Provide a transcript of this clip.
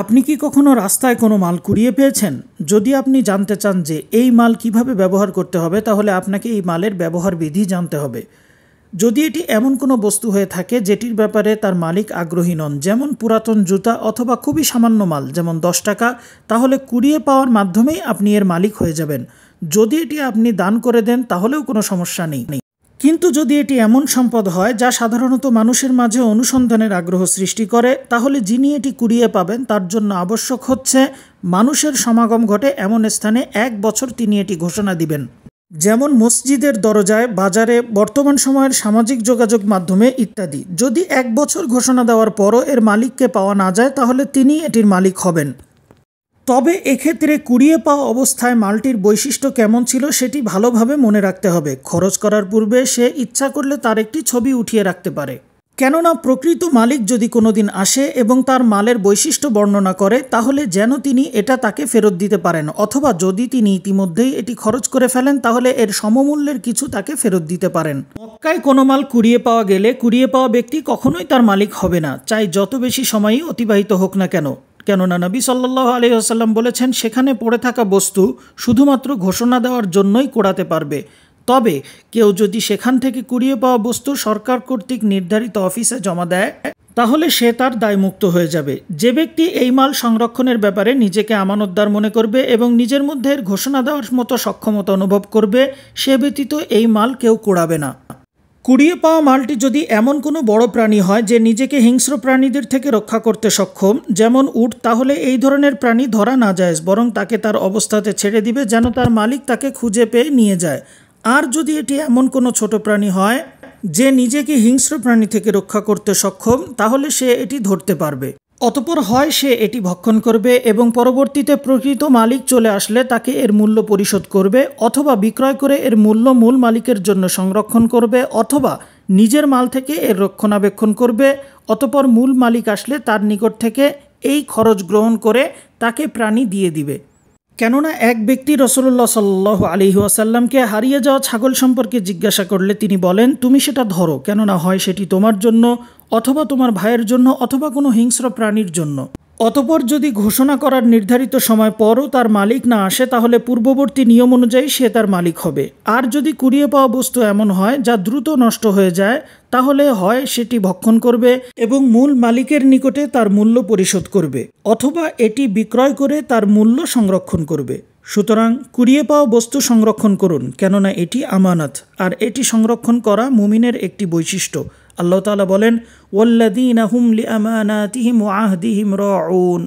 আপনি কি কখনো রাস্তায় কোনো মাল কুড়িয়ে পেয়েছেন যদি আপনি জানতে চান যে এই মাল কিভাবে ব্যবহার করতে হবে তাহলে আপনাকে এই মালের ব্যবহার বিধি জানতে হবে যদি এটি এমন কোনো বস্তু হয়ে থাকে যেটির ব্যাপারে তার মালিক আগ্রহী নন যেমন পুরাতন জুতা অথবা খুবই সামান্য মাল যেমন দশ টাকা তাহলে কুড়িয়ে পাওয়ার মাধ্যমেই আপনি এর মালিক হয়ে যাবেন যদি এটি আপনি দান করে দেন তাহলেও কোনো সমস্যা নেই কিন্তু যদি এটি এমন সম্পদ হয় যা সাধারণত মানুষের মাঝে অনুসন্ধানের আগ্রহ সৃষ্টি করে তাহলে যিনি এটি কুড়িয়ে পাবেন তার জন্য আবশ্যক হচ্ছে মানুষের সমাগম ঘটে এমন স্থানে এক বছর তিনি এটি ঘোষণা দিবেন যেমন মসজিদের দরজায় বাজারে বর্তমান সময়ের সামাজিক যোগাযোগ মাধ্যমে ইত্যাদি যদি এক বছর ঘোষণা দেওয়ার পরও এর মালিককে পাওয়া না যায় তাহলে তিনি এটির মালিক হবেন তবে এক্ষেত্রে কুড়িয়ে পাওয়া অবস্থায় মালটির বৈশিষ্ট্য কেমন ছিল সেটি ভালোভাবে মনে রাখতে হবে খরচ করার পূর্বে সে ইচ্ছা করলে তার একটি ছবি উঠিয়ে রাখতে পারে কেননা প্রকৃত মালিক যদি কোনোদিন আসে এবং তার মালের বৈশিষ্ট্য বর্ণনা করে তাহলে যেন তিনি এটা তাকে ফেরত দিতে পারেন অথবা যদি তিনি ইতিমধ্যেই এটি খরচ করে ফেলেন তাহলে এর সমমূল্যের কিছু তাকে ফেরত দিতে পারেন মক্কায় কোনো মাল কুড়িয়ে পাওয়া গেলে কুড়িয়ে পাওয়া ব্যক্তি কখনোই তার মালিক হবে না চাই যত বেশি সময়ই অতিবাহিত হোক না কেন কেননা নবী সাল্লাহ আসাল্লাম বলেছেন সেখানে পড়ে থাকা বস্তু শুধুমাত্র ঘোষণা দেওয়ার জন্যই কোড়াতে পারবে তবে কেউ যদি সেখান থেকে কুড়িয়ে পাওয়া বস্তু সরকার কর্তৃক নির্ধারিত অফিসে জমা দেয় তাহলে সে তার দায়মুক্ত হয়ে যাবে যে ব্যক্তি এই মাল সংরক্ষণের ব্যাপারে নিজেকে আমানতদার মনে করবে এবং নিজের মধ্যে ঘোষণা দেওয়ার মতো সক্ষমতা অনুভব করবে সে ব্যতীত এই মাল কেউ কুড়াবে না কুড়িয়ে পাওয়া মালটি যদি এমন কোনো বড় প্রাণী হয় যে নিজেকে হিংস্র প্রাণীদের থেকে রক্ষা করতে সক্ষম যেমন উট তাহলে এই ধরনের প্রাণী ধরা না যায় বরং তাকে তার অবস্থাতে ছেড়ে দিবে যেন তার মালিক তাকে খুঁজে পেয়ে নিয়ে যায় আর যদি এটি এমন কোনো ছোট প্রাণী হয় যে নিজেকে হিংস্র প্রাণী থেকে রক্ষা করতে সক্ষম তাহলে সে এটি ধরতে পারবে অতপর হয় সে এটি ভক্ষণ করবে এবং পরবর্তীতে প্রকৃত মালিক চলে আসলে তাকে এর মূল্য পরিশোধ করবে অথবা বিক্রয় করে এর মূল্য মূল মালিকের জন্য সংরক্ষণ করবে অথবা নিজের মাল থেকে এর রক্ষণাবেক্ষণ করবে অতপর মূল মালিক আসলে তার নিকট থেকে এই খরচ গ্রহণ করে তাকে প্রাণী দিয়ে দিবে কেননা এক ব্যক্তি রসুল্লাহ সাল্লাহ আলি ওয়াসাল্লামকে হারিয়ে যাওয়া ছাগল সম্পর্কে জিজ্ঞাসা করলে তিনি বলেন তুমি সেটা ধরো কেননা হয় সেটি তোমার জন্য অথবা তোমার ভাইয়ের জন্য অথবা কোনো হিংস্র প্রাণীর জন্য অতপর যদি ঘোষণা করার নির্ধারিত সময় পরও তার মালিক না আসে তাহলে পূর্ববর্তী নিয়ম অনুযায়ী সে তার মালিক হবে আর যদি কুড়িয়ে পাওয়া বস্তু এমন হয় যা দ্রুত নষ্ট হয়ে যায় তাহলে হয় সেটি ভক্ষণ করবে এবং মূল মালিকের নিকটে তার মূল্য পরিশোধ করবে অথবা এটি বিক্রয় করে তার মূল্য সংরক্ষণ করবে সুতরাং কুড়িয়ে পাওয়া বস্তু সংরক্ষণ করুন কেননা এটি আমানত আর এটি সংরক্ষণ করা মুমিনের একটি বৈশিষ্ট্য আল্লাহ তালা বলেন ওল্লাদিন আহম লি আমানাতিহিম আহদিহিম রাউন